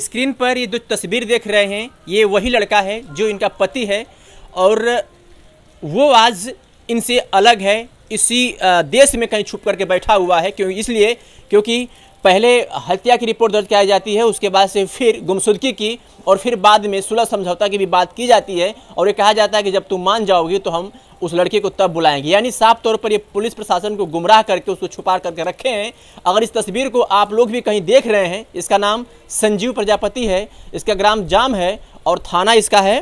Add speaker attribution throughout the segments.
Speaker 1: Screen पर ये जो तस्वीर देख रहे हैं ये वही लड़का है जो इनका पति है और वो आज इनसे अलग है इसी देश में कहीं छुप करके बैठा हुआ है क्यों इसलिए क्योंकि पहले हत्या की रिपोर्ट दर्ज कराई जाती है उसके बाद से फिर गुमसुदगी की और फिर बाद में सुलह समझौता की भी बात की जाती है और ये कहा जाता है कि जब तुम मान जाओगी तो हम उस लड़के को तब बुलाएंगे यानी साफ तौर पर ये पुलिस प्रशासन को गुमराह करके उसको छुपा करके रखे हैं अगर इस तस्वीर को आप लोग भी कहीं देख रहे हैं इसका नाम संजीव प्रजापति है इसका ग्राम जाम है और थाना इसका है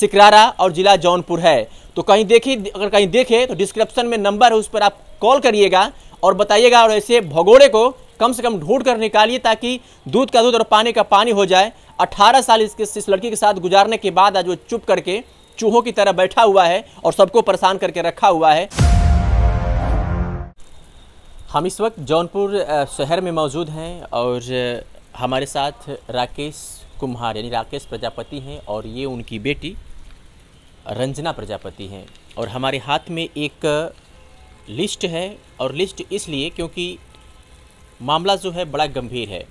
Speaker 1: सिकरारा और जिला जौनपुर है तो कहीं देखी अगर कहीं देखें तो डिस्क्रिप्शन में नंबर है उस पर आप कॉल करिएगा और बताइएगा और ऐसे भगोड़े को कम से कम ढूंढ कर निकालिए ताकि दूध का दूध और पानी का पानी हो जाए 18 साल इसके इस लड़की के साथ गुजारने के बाद आज वो चुप करके चूहों की तरह बैठा हुआ है और सबको परेशान करके रखा हुआ है हम इस वक्त जौनपुर शहर में मौजूद हैं और हमारे साथ राकेश कुम्हार यानी राकेश प्रजापति हैं और ये उनकी बेटी रंजना प्रजापति हैं और हमारे हाथ में एक लिस्ट है और लिस्ट इसलिए क्योंकि मामला जो है बड़ा गंभीर है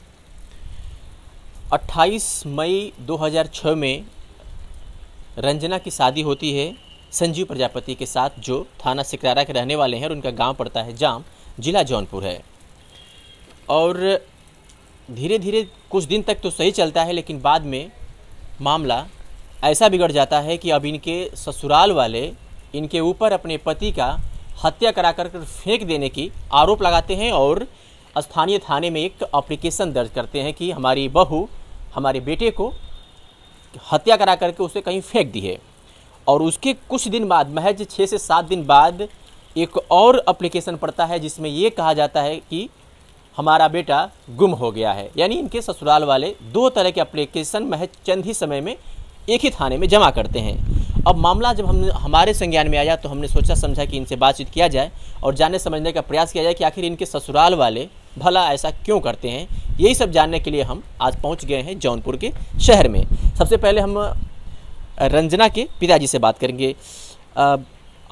Speaker 1: 28 मई 2006 में रंजना की शादी होती है संजीव प्रजापति के साथ जो थाना सिकरारा के रहने वाले हैं और उनका गांव पड़ता है जाम जिला जौनपुर है और धीरे धीरे कुछ दिन तक तो सही चलता है लेकिन बाद में मामला ऐसा बिगड़ जाता है कि अब इनके ससुराल वाले इनके ऊपर अपने पति का हत्या करा कर फेंक देने की आरोप लगाते हैं और स्थानीय थाने में एक अप्लीकेशन दर्ज करते हैं कि हमारी बहू हमारे बेटे को हत्या करा करके उसे कहीं फेंक दी है और उसके कुछ दिन बाद महज छः से सात दिन बाद एक और अप्लीकेशन पड़ता है जिसमें ये कहा जाता है कि हमारा बेटा गुम हो गया है यानी इनके ससुराल वाले दो तरह के अप्लीकेशन महज चंद ही समय में एक ही थाने में जमा करते हैं अब मामला जब हम हमारे संज्ञान में आया तो हमने सोचा समझा कि इनसे बातचीत किया जाए और जानने समझने का प्रयास किया जाए कि आखिर इनके ससुराल वाले भला ऐसा क्यों करते हैं यही सब जानने के लिए हम आज पहुंच गए हैं जौनपुर के शहर में सबसे पहले हम रंजना के पिताजी से बात करेंगे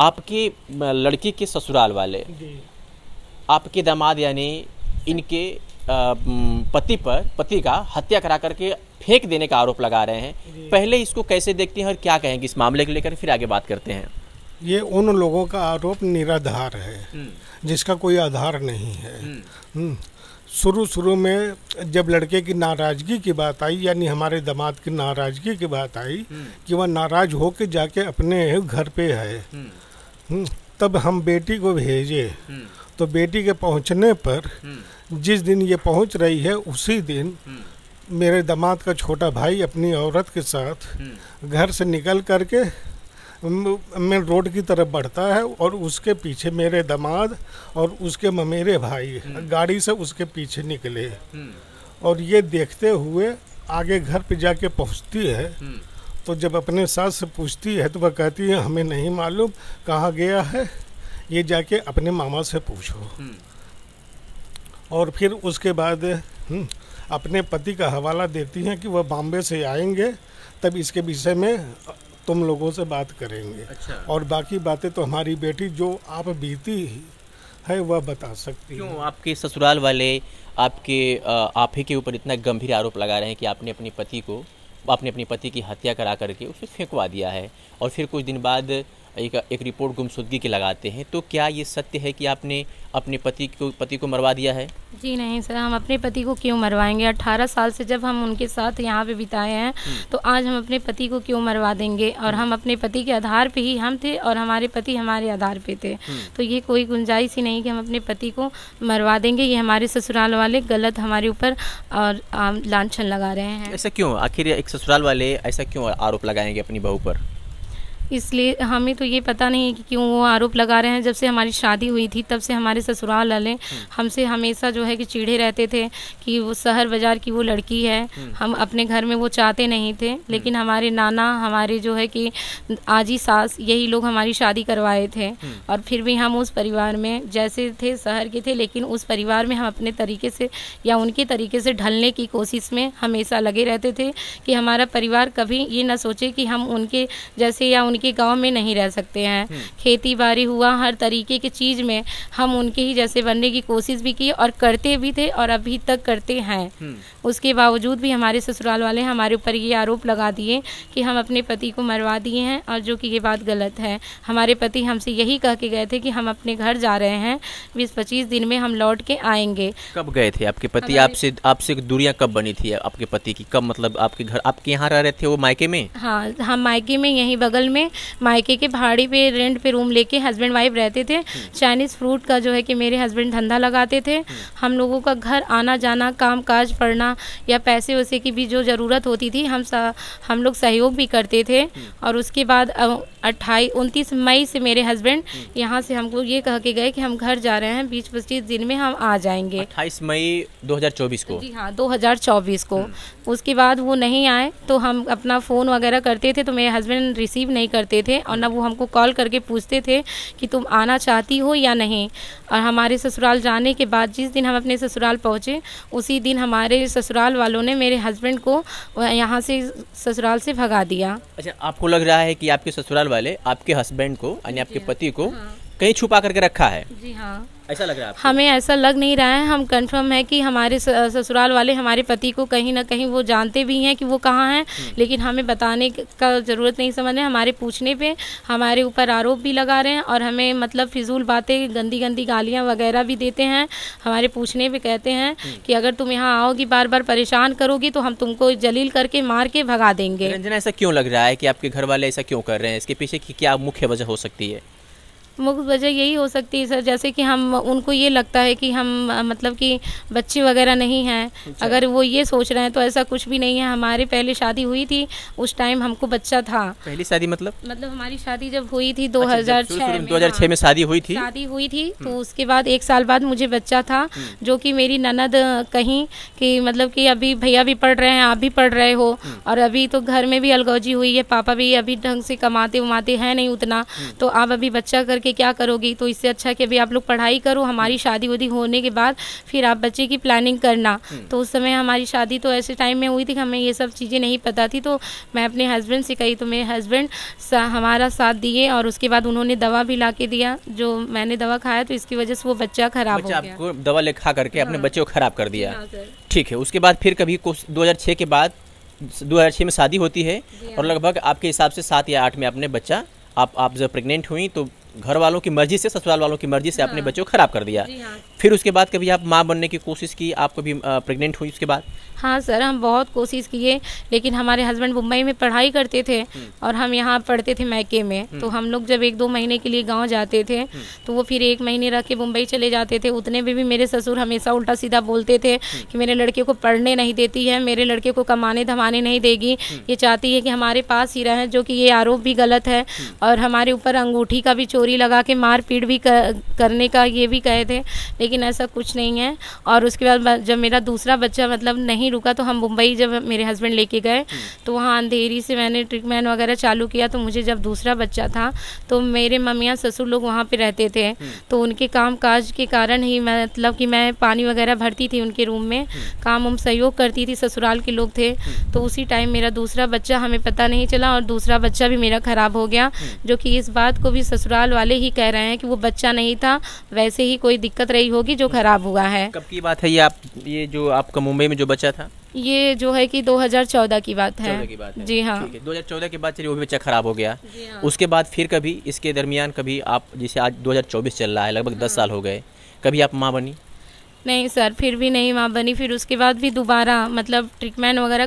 Speaker 1: आपकी लड़की के ससुराल वाले आपके दामाद यानी इनके पति पर पति का हत्या करा करके फेंक देने का आरोप लगा रहे हैं पहले इसको कैसे देखते हैं और क्या कहेंगे इस मामले को लेकर फिर आगे बात करते हैं
Speaker 2: ये उन लोगों का आरोप निराधार है हम्म। जिसका कोई आधार नहीं है हम्म। हम्म। शुरू शुरू में जब लड़के की नाराज़गी की बात आई यानी हमारे दामाद की नाराज़गी की बात आई कि वह नाराज़ होकर जाके अपने घर पे है तब हम बेटी को भेजे तो बेटी के पहुंचने पर जिस दिन ये पहुंच रही है उसी दिन मेरे दामाद का छोटा भाई अपनी औरत के साथ घर से निकल करके में रोड की तरफ बढ़ता है और उसके पीछे मेरे दामाद और उसके ममेरे भाई हम्म। गाड़ी से उसके पीछे निकले हम्म। और ये देखते हुए आगे घर पे जाके पहुंचती है हम्म। तो जब अपने सास से पूछती है तो वह कहती है हमें नहीं मालूम कहाँ गया है ये जाके अपने मामा से पूछो और फिर उसके बाद अपने पति का हवाला देती हैं कि वह बॉम्बे से आएंगे तब इसके विषय में तुम लोगों से बात करेंगे अच्छा। और बाकी बातें तो हमारी बेटी जो आप बीती है वह बता सकती क्यों
Speaker 1: आपके ससुराल वाले आपके आप ही के ऊपर इतना गंभीर आरोप लगा रहे हैं कि आपने अपने पति को आपने अपने पति की हत्या करा करके उसे फेंकवा दिया है और फिर कुछ दिन बाद एक, एक रिपोर्ट गुमशुदगी की लगाते हैं तो क्या ये सत्य है कि आपने अपने पति को पति को मरवा दिया है
Speaker 3: जी नहीं सर हम अपने पति को क्यों मरवाएंगे 18 साल से जब हम उनके साथ यहाँ पे बिताए हैं हम्म। तो आज हम अपने पति को क्यों मरवा देंगे और हम्म। हम अपने पति के आधार पे ही हम थे और हमारे पति हमारे आधार पे थे हम्म। तो ये कोई गुंजाइश ही नहीं कि हम अपने पति को मरवा देंगे ये हमारे ससुराल वाले गलत हमारे ऊपर और लाछन लगा रहे हैं
Speaker 1: ऐसा क्यों आखिर एक ससुराल वाले ऐसा क्यों आरोप लगाएंगे अपनी बहू पर
Speaker 3: इसलिए हमें तो ये पता नहीं है कि क्यों वो आरोप लगा रहे हैं जब से हमारी शादी हुई थी तब से हमारे ससुराल वाले हम्म। हमसे हमेशा जो है कि चिढ़े रहते थे कि वो शहर बाज़ार की वो लड़की है हम्म। हम अपने घर में वो चाहते नहीं थे लेकिन हम्म। हमारे नाना हमारे जो है कि आजी सास यही लोग हमारी शादी करवाए थे और फिर भी हम उस परिवार में जैसे थे शहर के थे लेकिन उस परिवार में हम अपने तरीके से या उनके तरीके से ढलने की कोशिश में हमेशा लगे रहते थे कि हमारा परिवार कभी ये ना सोचे कि हम उनके जैसे या के गांव में नहीं रह सकते हैं हम्म। खेती बाड़ी हुआ हर तरीके की चीज़ में हम उनके ही जैसे बनने की कोशिश भी की और करते भी थे और अभी तक करते हैं हम्म। उसके बावजूद भी हमारे ससुराल वाले हमारे ऊपर ये आरोप लगा दिए कि हम अपने पति को मरवा दिए हैं और जो कि ये बात गलत है हमारे पति हमसे यही कह के गए थे कि हम अपने घर जा रहे हैं बीस पच्चीस दिन में हम लौट के आएंगे
Speaker 1: कब गए थे आपके पति आपसे आपसे दूरियां कब बनी थी आपके पति की कब मतलब आपके घर आपके यहाँ रह रहे थे वो मायके में
Speaker 3: हाँ हम मायके में यही बगल में में मायके के पहाड़ी पे रेंट पे रूम लेके हस्बैंड वाइफ रहते थे चाइनीज़ हम्म। फ्रूट का जो है कि मेरे हस्बैंड धंधा लगाते थे हम्म। हम लोगों का घर आना जाना काम काज पढ़ना या पैसे वैसे की भी जो ज़रूरत होती थी हम हम लोग सहयोग भी करते थे हम्म। और उसके बाद अट्ठाईस उनतीस मई से मेरे हस्बैंड यहाँ से हमको ये कह के गए कि हम घर जा रहे हैं बीस पच्चीस दिन में हम आ जाएंगे अट्ठाईस
Speaker 1: मई 2024 को जी
Speaker 3: हाँ दो को उसके बाद वो नहीं आए तो हम अपना फ़ोन वगैरह करते थे तो मेरे हस्बैंड रिसीव नहीं करते थे और ना वो हमको कॉल करके पूछते थे कि तुम आना चाहती हो या नहीं और हमारे ससुराल जाने के बाद जिस दिन हम अपने ससुराल पहुँचे उसी दिन हमारे ससुराल वालों ने मेरे हस्बैंड को यहाँ से ससुराल से भगा दिया
Speaker 1: अच्छा आपको लग रहा है कि आपके ससुराल वाले आपके हस्बैंड को यानी आपके हाँ। पति को हाँ। कहीं छुपा करके रखा है जी हाँ ऐसा लग रहा
Speaker 3: है हमें ऐसा लग नहीं रहा है हम कंफर्म है कि हमारे ससुराल वाले हमारे पति को कहीं ना कहीं वो जानते भी हैं कि वो कहाँ हैं हम्म। लेकिन हमें बताने का ज़रूरत नहीं समझ रहे हमारे पूछने पे हमारे ऊपर आरोप भी लगा रहे हैं और हमें मतलब फिजूल बातें गंदी गंदी गालियाँ वगैरह भी देते हैं हमारे पूछने पर कहते हैं हम्म। कि अगर तुम यहाँ आओगी बार बार परेशान करोगी तो हम तुमको जलील करके मार के भगा देंगे रंजना
Speaker 1: ऐसा क्यों लग रहा है कि आपके घर वाले ऐसा क्यों कर रहे हैं इसके पीछे की क्या मुख्य वजह हो सकती है
Speaker 3: मुख्य वजह यही हो सकती है सर जैसे कि हम उनको ये लगता है कि हम मतलब कि बच्चे वगैरह नहीं हैं अच्छा। अगर वो ये सोच रहे हैं तो ऐसा कुछ भी नहीं है हमारे पहले शादी हुई थी उस टाइम हमको बच्चा था
Speaker 1: पहली शादी मतलब
Speaker 3: मतलब हमारी शादी जब हुई थी अच्छा, दो हजार छः
Speaker 1: में हाँ। शादी हुई थी शादी
Speaker 3: हुई थी तो हम्म। उसके बाद एक साल बाद मुझे बच्चा था हम्म। जो कि मेरी ननद कहीं कि मतलब की अभी भैया भी पढ़ रहे हैं आप भी पढ़ रहे हो हम्म। और अभी तो घर में भी अलगौजी हुई है पापा भी अभी ढंग से कमाते वमाते हैं नहीं उतना तो आप अभी बच्चा कर करके क्या करोगी तो इससे अच्छा कि अभी आप लोग पढ़ाई करो हमारी हम्म। शादी वादी होने के बाद फिर आप बच्चे की प्लानिंग करना हम्म। तो उस समय हमारी शादी तो ऐसे टाइम में हुई थी हमें ये सब चीज़ें नहीं पता थी तो मैं अपने हस्बैंड से कही तो मेरे हस्बैंड हमारा साथ दिए और उसके बाद उन्होंने दवा भी ला के दिया जो मैंने दवा खाया तो इसकी वजह से वो बच्चा खराब हो गया आपको
Speaker 1: दवा लिखा करके अपने हाँ। बच्चे को खराब कर दिया हाँ, ठीक है उसके बाद फिर कभी कुछ दो के बाद 2006 में शादी होती है हाँ। और लगभग आपके हिसाब से सात या आठ में आपने बच्चा आप आप जब प्रेग्नेंट हुई तो घर वालों की मर्जी से ससुराल वालों की मर्जी से हाँ। अपने बच्चों को ख़राब कर दिया हाँ। फिर उसके बाद कभी आप माँ बनने की कोशिश की आप कभी प्रेग्नेंट हुई उसके बाद
Speaker 3: हाँ सर हम बहुत कोशिश किए लेकिन हमारे हस्बैंड मुंबई में पढ़ाई करते थे हम्म। और हम यहाँ पढ़ते थे मैके में हम्म। तो हम लोग जब एक दो महीने के लिए गाँव जाते थे हम्म। तो वो फिर एक महीने रह के मुंबई चले जाते थे उतने में भी मेरे ससुर हमेशा उल्टा सीधा बोलते थे कि मेरे लड़के को पढ़ने नहीं देती है मेरे लड़के को कमाने धमाने नहीं देगी ये चाहती है कि हमारे पास ही रहें जो कि ये आरोप भी गलत है और हमारे ऊपर अंगूठी का भी चोरी लगा के मारपीट भी कर, करने का ये भी कहे थे लेकिन ऐसा कुछ नहीं है और उसके बाद जब मेरा दूसरा बच्चा मतलब नहीं रुका तो हम मुंबई जब मेरे हस्बैंड लेके गए हम्म। तो वहाँ अंधेरी से मैंने ट्रीटमेंट वगैरह चालू किया तो मुझे जब दूसरा बच्चा था तो मेरे मम्मियाँ ससुर लोग वहाँ पर रहते थे हम्म। तो उनके काम काज के कारण ही मैं मतलब कि मैं पानी वगैरह भरती थी उनके रूम में हम्म। काम उम सहयोग करती थी ससुराल के लोग थे तो उसी टाइम मेरा दूसरा बच्चा हमें पता नहीं चला और दूसरा बच्चा भी मेरा ख़राब हो गया जो कि इस बात को भी ससुराल वाले ही कह रहे हैं कि वो बच्चा नहीं था वैसे ही कोई दिक्कत रही होगी जो ख़राब हुआ है कब
Speaker 1: की बात है ये आप ये जो आपका मुंबई में जो बच्चा था था
Speaker 3: ये जो है कि 2014 की बात है, की बात है। जी हाँ
Speaker 1: दो हजार चौदह के बाद चलिए वो भी बच्चा खराब हो गया हाँ। उसके बाद फिर कभी इसके दरमियान कभी आप जैसे आज 2024 चल रहा है लगभग दस 10 हाँ। साल हो गए कभी आप माँ बनी
Speaker 3: नहीं सर फिर भी नहीं वहाँ बनी फिर उसके बाद भी दोबारा मतलब ट्रीटमेंट वगैरह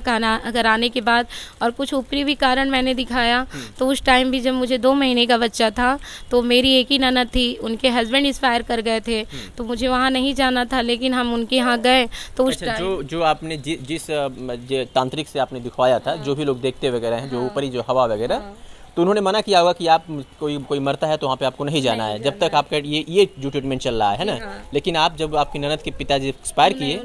Speaker 3: कराने के बाद और कुछ ऊपरी भी कारण मैंने दिखाया हम्म। तो उस टाइम भी जब मुझे दो महीने का बच्चा था तो मेरी एक ही ननद थी उनके हस्बैंड एक्सपायर कर गए थे हम्म। तो मुझे वहाँ नहीं जाना था लेकिन हम उनके यहाँ गए तो उस अच्छा, जो
Speaker 1: जो आपने जि, जिस तांत्रिक से आपने दिखवाया था हाँ। जो भी लोग देखते वगैरह हैं जो हाँ। ऊपरी जो हवा वगैरह हाँ। तो उन्होंने मना किया होगा कि आप कोई कोई मरता है तो वहाँ पे आपको नहीं जाना नहीं है जब तक आपका ये ये जो ट्रीटमेंट चल रहा है ना हाँ। लेकिन आप जब आपकी ननद के पिताजी एक्सपायर किए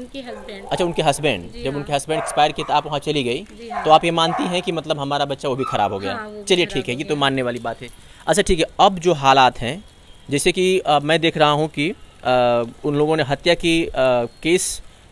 Speaker 1: अच्छा उनके हस्बैंड जब हाँ। उनके हस्बैंड एक्सपायर किए तो आप वहाँ चली गई हाँ। तो आप ये मानती हैं कि मतलब हमारा बच्चा वो भी खराब हो गया हाँ, चलिए ठीक है ये तो मानने वाली बात है अच्छा ठीक है अब जो हालात हैं जैसे कि मैं देख रहा हूँ कि उन लोगों ने हत्या की केस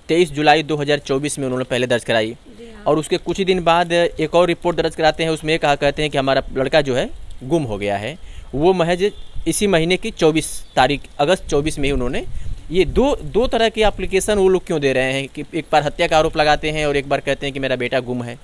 Speaker 1: तेईस जुलाई 2024 में उन्होंने पहले दर्ज कराई हाँ। और उसके कुछ ही दिन बाद एक और रिपोर्ट दर्ज कराते हैं उसमें कहा कहते हैं कि हमारा लड़का जो है गुम हो गया है वो महज इसी महीने की 24 तारीख अगस्त 24 में ही उन्होंने ये दो दो तरह की एप्लीकेशन वो लोग क्यों दे रहे हैं कि एक बार हत्या का आरोप लगाते हैं और एक बार कहते हैं कि मेरा बेटा गुम है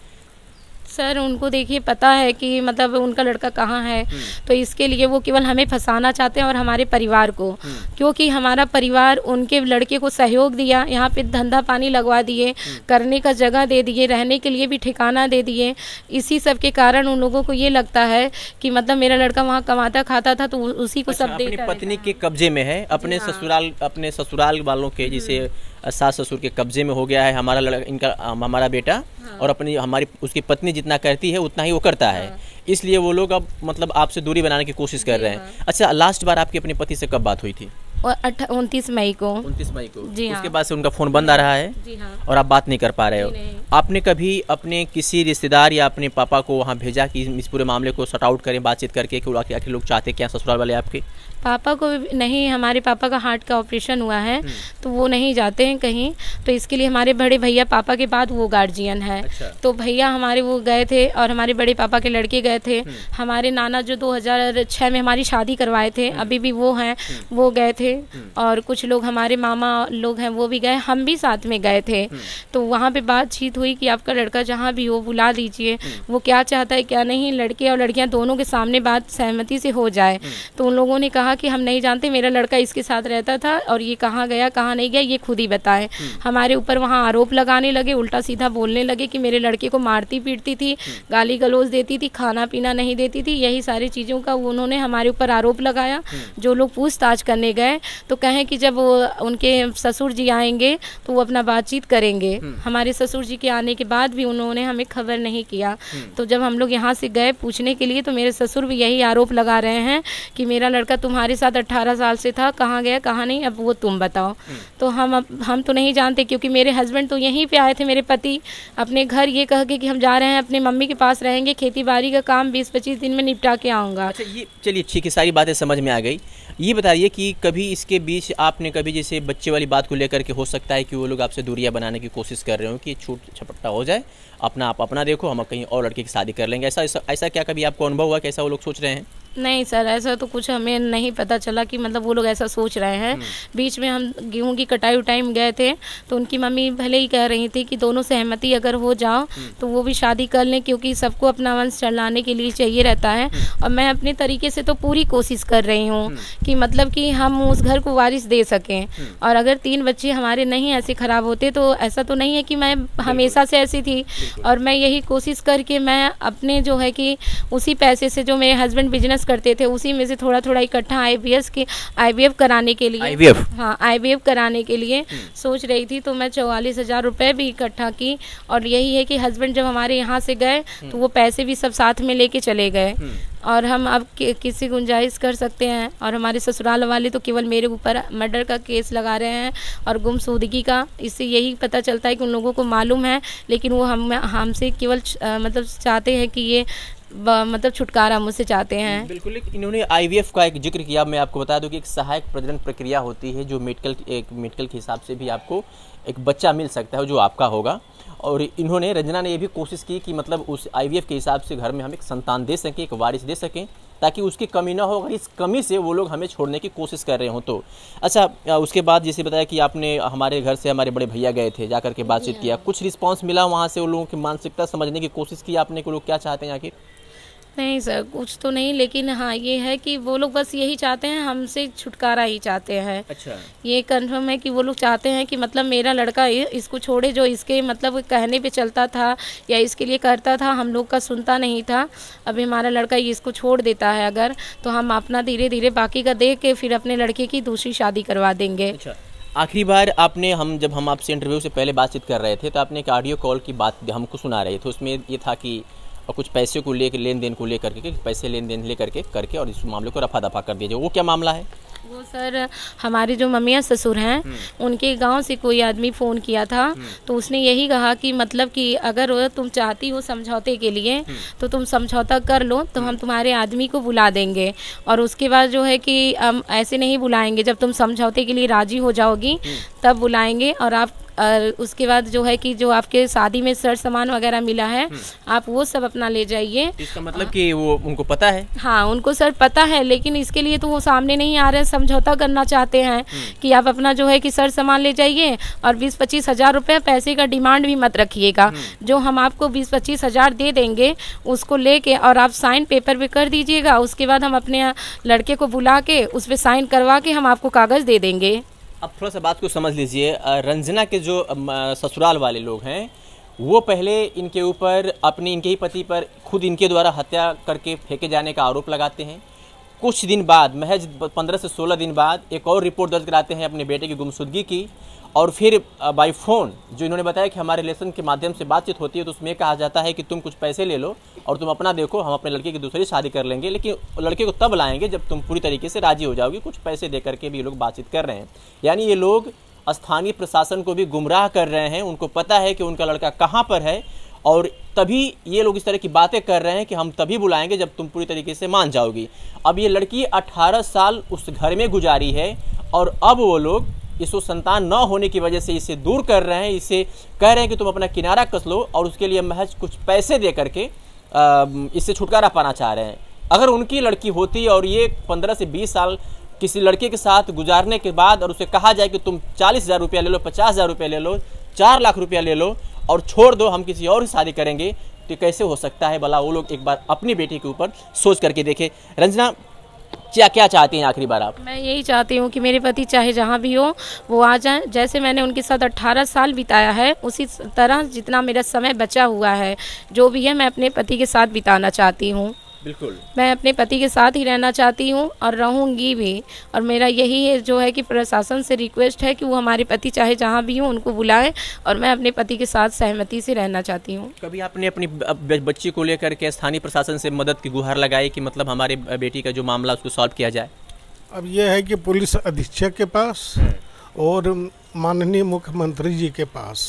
Speaker 3: सर उनको देखिए पता है कि मतलब उनका लड़का कहाँ है हम्म। तो इसके लिए वो केवल हमें फंसाना चाहते हैं और हमारे परिवार को हम्म। क्योंकि हमारा परिवार उनके लड़के को सहयोग दिया यहाँ पे धंधा पानी लगवा दिए हम्म। करने का जगह दे दिए रहने के लिए भी ठिकाना दे दिए इसी सब के कारण उन लोगों को ये लगता है कि मतलब मेरा लड़का वहाँ कमाता खाता था तो उसी को अच्छा, सब देता
Speaker 1: पत्नी के कब्जे में है अपने हाँ। ससुराल अपने ससुराल वालों के जिसे सास ससुर के कब्जे में हो गया है हमारा लड़का इनका हमारा बेटा हाँ। और अपनी हमारी उसकी पत्नी जितना करती है उतना ही वो करता है हाँ। इसलिए वो लोग अब मतलब आपसे दूरी बनाने की कोशिश कर रहे हैं हाँ। अच्छा लास्ट बार आपके अपने पति से कब बात हुई थी
Speaker 3: और उनतीस मई को उनतीस मई को जी हाँ। उसके
Speaker 1: बाद से उनका फ़ोन बंद आ रहा है जी हाँ। और आप बात नहीं कर पा रहे हो आपने कभी अपने किसी रिश्तेदार या अपने पापा को वहाँ भेजा कि इस पूरे मामले को सॉर्ट आउट करें बातचीत करके कि आखिर लोग चाहते क्या ससुराल वाले आपके
Speaker 3: पापा को नहीं हमारे पापा का हार्ट का ऑपरेशन हुआ है हम्म। तो वो नहीं जाते हैं कहीं तो इसके लिए हमारे बड़े भैया पापा के बाद वो गार्जियन है अच्छा। तो भैया हमारे वो गए थे और हमारे बड़े पापा के लड़के गए गए थे हम्म। हमारे नाना जो 2006 में हमारी शादी करवाए थे हम्म। अभी भी वो हैं हम्म। वो गए थे और कुछ लोग हमारे मामा लोग हैं वो भी गए हम भी साथ में गए थे तो वहाँ पे बातचीत हुई कि आपका लड़का जहाँ भी हो बुला दीजिए वो क्या चाहता है क्या नहीं लड़के और लड़कियाँ दोनों के सामने बात सहमति से हो जाए तो उन लोगों ने कहा कि हम नहीं जानते मेरा लड़का इसके साथ रहता था और ये कहाँ गया कहाँ नहीं गया ये खुद ही बताए हमारे ऊपर वहाँ आरोप लगाने लगे उल्टा सीधा बोलने लगे कि मेरे लड़के को मारती पीटती थी गाली गलोज देती थी खाना खाना पीना नहीं देती थी यही सारी चीज़ों का उन्होंने हमारे ऊपर आरोप लगाया जो लोग पूछताछ करने गए तो कहें कि जब उनके ससुर जी आएंगे तो वो अपना बातचीत करेंगे हम्म। हमारे ससुर जी के आने के बाद भी उन्होंने हमें खबर नहीं किया हम्म। तो जब हम लोग यहाँ से गए पूछने के लिए तो मेरे ससुर भी यही आरोप लगा रहे हैं कि मेरा लड़का तुम्हारे साथ अट्ठारह साल से था कहाँ गया कहाँ नहीं अब वो तुम बताओ हम्म। तो हम हम तो नहीं जानते क्योंकि मेरे हस्बैंड तो यहीं पर आए थे मेरे पति अपने घर ये कह के कि हम जा रहे हैं अपने मम्मी के पास रहेंगे खेती बाड़ी का काम काम बीस पच्चीस दिन में निपटा के आऊँगा अच्छा ये
Speaker 1: चलिए ठीक है सारी बातें समझ में आ गई ये बताइए कि कभी इसके बीच आपने कभी जैसे बच्चे वाली बात को लेकर के हो सकता है कि वो लोग आपसे दूरियाँ बनाने की कोशिश कर रहे हो कि छूट छपट्टा हो जाए अपना आप अपना देखो हम कहीं और लड़के की शादी कर लेंगे ऐसा ऐसा, क्या कभी आपको अनुभव हुआ कैसा वो लोग सोच रहे हैं
Speaker 3: नहीं सर ऐसा तो कुछ हमें नहीं पता चला कि मतलब वो लोग ऐसा सोच रहे हैं हम्म। बीच में हम गेहूं की कटाई टाइम गए थे तो उनकी मम्मी भले ही कह रही थी कि दोनों सहमति अगर हो जाओ हम्म। तो वो भी शादी कर लें क्योंकि सबको अपना वंश चलाने के लिए चाहिए रहता है हम्म। और मैं अपने तरीके से तो पूरी कोशिश कर रही हूँ कि मतलब कि हम उस घर को वारिस दे सकें हम्म। और अगर तीन बच्चे हमारे नहीं ऐसे ख़राब होते तो ऐसा तो नहीं है कि मैं हमेशा से ऐसी थी और मैं यही कोशिश करके मैं अपने जो है कि उसी पैसे से जो मेरे हस्बैंड बिजनेस करते थे उसी में से थोड़ा थोड़ा इकट्ठा आई बी एस के आई कराने के लिए आई हाँ आई कराने के लिए हम्म। सोच रही थी तो मैं चौवालीस हज़ार रुपये भी इकट्ठा की और यही है कि हस्बैंड जब हमारे यहाँ से गए तो हम्म। वो पैसे भी सब साथ में लेके चले गए और हम अब किसी गुंजाइश कर सकते हैं और हमारे ससुराल वाले तो केवल मेरे ऊपर मर्डर का केस लगा रहे हैं और गुमसूदगी का इससे यही पता चलता है कि उन लोगों को मालूम है लेकिन वो हम हमसे केवल मतलब चाहते हैं कि ये मतलब छुटकारा मुझसे चाहते हैं
Speaker 1: बिल्कुल इन्होंने आईवीएफ का एक जिक्र किया मैं आपको बता दूं कि एक सहायक प्रजनन प्रक्रिया होती है जो मेडिकल एक मेडिकल के हिसाब से भी आपको एक बच्चा मिल सकता है जो आपका होगा और इन्होंने रंजना ने यह भी कोशिश की कि मतलब उस आई के हिसाब से घर में हम एक संतान दे सकें एक वारिस दे सकें ताकि उसकी कमी ना हो अगर इस कमी से वो लोग हमें छोड़ने की कोशिश कर रहे हों तो अच्छा उसके बाद जैसे बताया कि आपने हमारे घर से हमारे बड़े भैया गए थे जा करके बातचीत किया कुछ रिस्पांस मिला वहाँ से उन लोगों की मानसिकता समझने की कोशिश की आपने कि लोग क्या चाहते हैं आखिर
Speaker 3: नहीं सर कुछ तो नहीं लेकिन हाँ ये है कि वो लोग बस यही चाहते हैं हमसे छुटकारा ही चाहते हैं अच्छा ये कन्फर्म है कि वो लोग चाहते हैं कि मतलब मेरा लड़का इसको छोड़े जो इसके मतलब कहने पे चलता था या इसके लिए करता था हम लोग का सुनता नहीं था अभी हमारा लड़का ये इसको छोड़ देता है अगर तो हम अपना धीरे धीरे बाकी का देख के फिर अपने लड़के की दूसरी शादी करवा देंगे अच्छा। आखिरी
Speaker 1: बार आपने हम जब हम आपसे इंटरव्यू से पहले बातचीत कर रहे थे तो आपने एक ऑडियो कॉल की बात हमको सुना रहे थे उसमें ये था कि और कुछ पैसे को लेकर लेन देन को लेकर के पैसे लेन देन ले करके करके और इस मामले को रफा दफा कर दीजिए वो क्या मामला है
Speaker 3: वो सर हमारे जो मम्मियाँ ससुर हैं हम्म। उनके गांव से कोई आदमी फ़ोन किया था हम्म। तो उसने यही कहा कि मतलब कि अगर तुम चाहती हो समझौते के लिए हम्म। तो तुम समझौता कर लो तो हम तुम्हारे आदमी को बुला देंगे और उसके बाद जो है कि हम ऐसे नहीं बुलाएंगे जब तुम समझौते के लिए राज़ी हो जाओगी तब बुलाएंगे और आप और उसके बाद जो है कि जो आपके शादी में सर सामान वगैरह मिला है हम्म। आप वो सब अपना ले जाइए इसका मतलब
Speaker 1: कि वो उनको पता है
Speaker 3: हाँ उनको सर पता है लेकिन इसके लिए तो वो सामने नहीं आ रहे समझौता करना चाहते हैं हम्म। कि आप अपना जो है कि सर सामान ले जाइए और बीस पच्चीस हज़ार रुपये पैसे का डिमांड भी मत रखिएगा हम्म। जो हम आपको बीस पच्चीस हज़ार दे देंगे उसको लेके और आप साइन पेपर भी कर दीजिएगा उसके बाद हम अपने लड़के को बुला के उस पर साइन करवा के हम आपको कागज़ दे देंगे
Speaker 1: अब थोड़ा सा बात को समझ लीजिए रंजना के जो ससुराल वाले लोग हैं वो पहले इनके ऊपर अपने इनके ही पति पर खुद इनके द्वारा हत्या करके फेंके जाने का आरोप लगाते हैं कुछ दिन बाद महज पंद्रह से सोलह दिन बाद एक और रिपोर्ट दर्ज कराते हैं अपने बेटे की गुमशुदगी की और फिर बाय फ़ोन जो इन्होंने बताया कि हमारे रिलेशन के माध्यम से बातचीत होती है तो उसमें कहा जाता है कि तुम कुछ पैसे ले लो और तुम अपना देखो हम अपने लड़के की दूसरी शादी कर लेंगे लेकिन लड़के को तब लाएंगे जब तुम पूरी तरीके से राजी हो जाओगे कुछ पैसे दे करके भी ये लोग बातचीत कर रहे हैं यानी ये लोग स्थानीय प्रशासन को भी गुमराह कर रहे हैं उनको पता है कि उनका लड़का कहाँ पर है और तभी ये लोग इस तरह की बातें कर रहे हैं कि हम तभी बुलाएंगे जब तुम पूरी तरीके से मान जाओगी अब ये लड़की 18 साल उस घर में गुजारी है और अब वो लोग इसको संतान न होने की वजह से इसे दूर कर रहे हैं इसे कह रहे हैं कि तुम अपना किनारा कस लो और उसके लिए महज कुछ पैसे दे करके इससे छुटकारा पाना चाह रहे हैं अगर उनकी लड़की होती और ये पंद्रह से बीस साल किसी लड़के के साथ गुजारने के बाद और उसे कहा जाए कि तुम चालीस हज़ार रुपया ले लो पचास हज़ार रुपया ले लो चार लाख रुपया ले लो और छोड़ दो हम किसी और शादी करेंगे तो कैसे हो सकता है भला वो लोग एक बार अपनी बेटी के ऊपर सोच करके देखें रंजना क्या क्या चाहती हैं आखिरी बार आप
Speaker 3: मैं यही चाहती हूँ कि मेरे पति चाहे जहाँ भी हो वो आ जाए जैसे मैंने उनके साथ अट्ठारह साल बिताया है उसी तरह जितना मेरा समय बचा हुआ है जो भी है मैं अपने पति के साथ बिताना चाहती हूँ बिल्कुल मैं अपने पति के साथ ही रहना चाहती हूँ और रहूँगी भी और मेरा यही है जो है कि प्रशासन से रिक्वेस्ट है कि वो हमारे पति चाहे जहाँ भी हों उनको बुलाएं और मैं अपने पति के साथ सहमति से रहना चाहती हूँ कभी
Speaker 1: आपने अपनी बच्ची को लेकर के स्थानीय प्रशासन से मदद की गुहार लगाई कि मतलब हमारी बेटी का जो मामला उसको सॉल्व किया जाए
Speaker 2: अब यह है कि पुलिस अधीक्षक के पास और माननीय मुख्यमंत्री जी के पास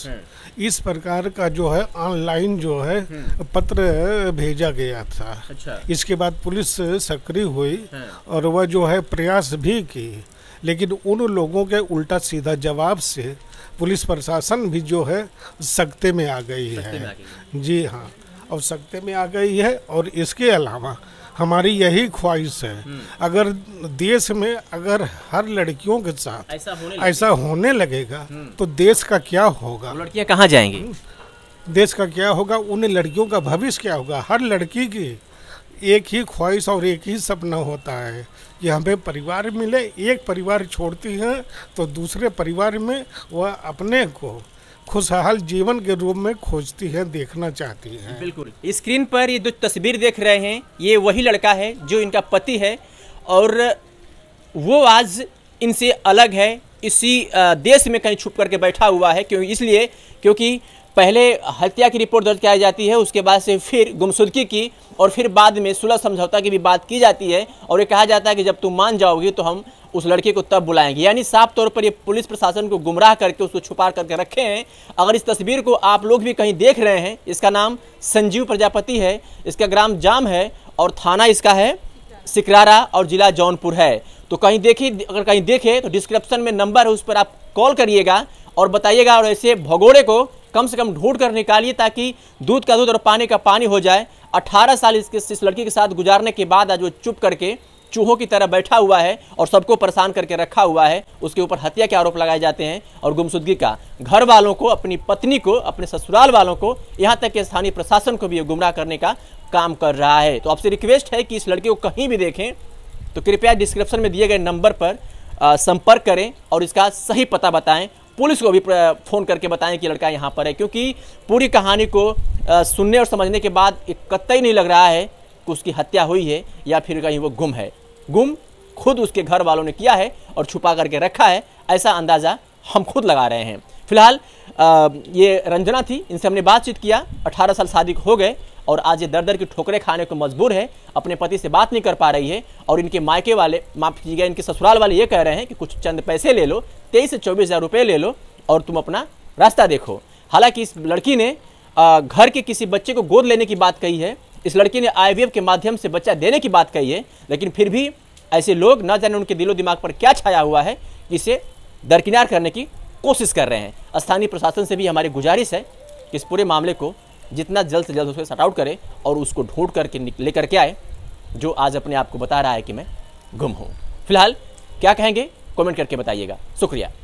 Speaker 2: इस प्रकार का जो है ऑनलाइन जो है हम्म। पत्र भेजा गया था अच्छा। इसके बाद पुलिस सक्रिय हुई और वह जो है प्रयास भी की लेकिन उन लोगों के उल्टा सीधा जवाब से पुलिस प्रशासन भी जो है सख्ते में आ गई है जी हाँ और सख्ते में आ गई है और इसके अलावा हमारी यही ख्वाहिश है हम्म। अगर देश में अगर हर लड़कियों के साथ
Speaker 1: ऐसा होने, ऐसा
Speaker 2: होने लगेगा हम्म। तो देश का क्या होगा लड़कियां कहाँ जाएंगी हम्म। देश का क्या होगा उन लड़कियों का भविष्य क्या होगा हर लड़की की एक ही ख्वाहिश और एक ही सपना होता है कि हमें परिवार मिले एक परिवार छोड़ती है तो दूसरे परिवार में वह अपने को खुशहाल जीवन के रूप में खोजती है देखना चाहती
Speaker 1: है बिल्कुल स्क्रीन पर ये जो तस्वीर देख रहे हैं ये वही लड़का है जो इनका पति है और वो आज इनसे अलग है इसी देश में कहीं छुप करके बैठा हुआ है क्यों इसलिए क्योंकि पहले हत्या की रिपोर्ट दर्ज कराई जाती है उसके बाद से फिर गुमसुदगी की और फिर बाद में सुलह समझौता की भी बात की जाती है और ये कहा जाता है कि जब तुम मान जाओगी तो हम उस लड़के को तब बुलाएंगे यानी साफ तौर पर ये पुलिस प्रशासन को गुमराह करके उसको छुपा करके रखे हैं अगर इस तस्वीर को आप लोग भी कहीं देख रहे हैं इसका नाम संजीव प्रजापति है इसका ग्राम जाम है और थाना इसका है सिकरारा और जिला जौनपुर है तो कहीं देखिए अगर कहीं देखें तो डिस्क्रिप्शन में नंबर है उस पर आप कॉल करिएगा और बताइएगा और ऐसे भगोड़े को कम से कम ढूंढ कर निकालिए ताकि दूध का दूध और पानी का पानी हो जाए 18 साल इसके इस लड़की के साथ गुजारने के बाद आज वो चुप करके चूहों की तरह बैठा हुआ है और सबको परेशान करके रखा हुआ है उसके ऊपर हत्या के आरोप लगाए जाते हैं और गुमशुदगी का घर वालों को अपनी पत्नी को अपने ससुराल वालों को यहाँ तक कि स्थानीय प्रशासन को भी गुमराह करने का काम कर रहा है तो आपसे रिक्वेस्ट है कि इस लड़के को कहीं भी देखें तो कृपया डिस्क्रिप्शन में दिए गए नंबर पर संपर्क करें और इसका सही पता बताएं पुलिस को भी फ़ोन करके बताएं कि लड़का यहाँ पर है क्योंकि पूरी कहानी को सुनने और समझने के बाद कतई नहीं लग रहा है कि उसकी हत्या हुई है या फिर कहीं वो गुम है गुम खुद उसके घर वालों ने किया है और छुपा करके रखा है ऐसा अंदाज़ा हम खुद लगा रहे हैं फिलहाल ये रंजना थी इनसे हमने बातचीत किया 18 साल शादी हो गए और आज ये दर दर की ठोकरें खाने को मजबूर है अपने पति से बात नहीं कर पा रही है और इनके मायके वाले माफ कीजिएगा इनके ससुराल वाले ये कह रहे हैं कि कुछ चंद पैसे ले लो तेईस से चौबीस हज़ार रुपये ले लो और तुम अपना रास्ता देखो हालांकि इस लड़की ने घर के किसी बच्चे को गोद लेने की बात कही है इस लड़की ने आई के माध्यम से बच्चा देने की बात कही है लेकिन फिर भी ऐसे लोग ना जाने उनके दिलो दिमाग पर क्या छाया हुआ है इसे दरकिनार करने की कोशिश कर रहे हैं स्थानीय प्रशासन से भी हमारी गुजारिश है कि इस पूरे मामले को जितना जल्द से जल्द उसको सट आउट करें और उसको ढूंढ करके ले करके आए जो आज अपने आप को बता रहा है कि मैं गुम हूँ फिलहाल क्या कहेंगे कमेंट करके बताइएगा शुक्रिया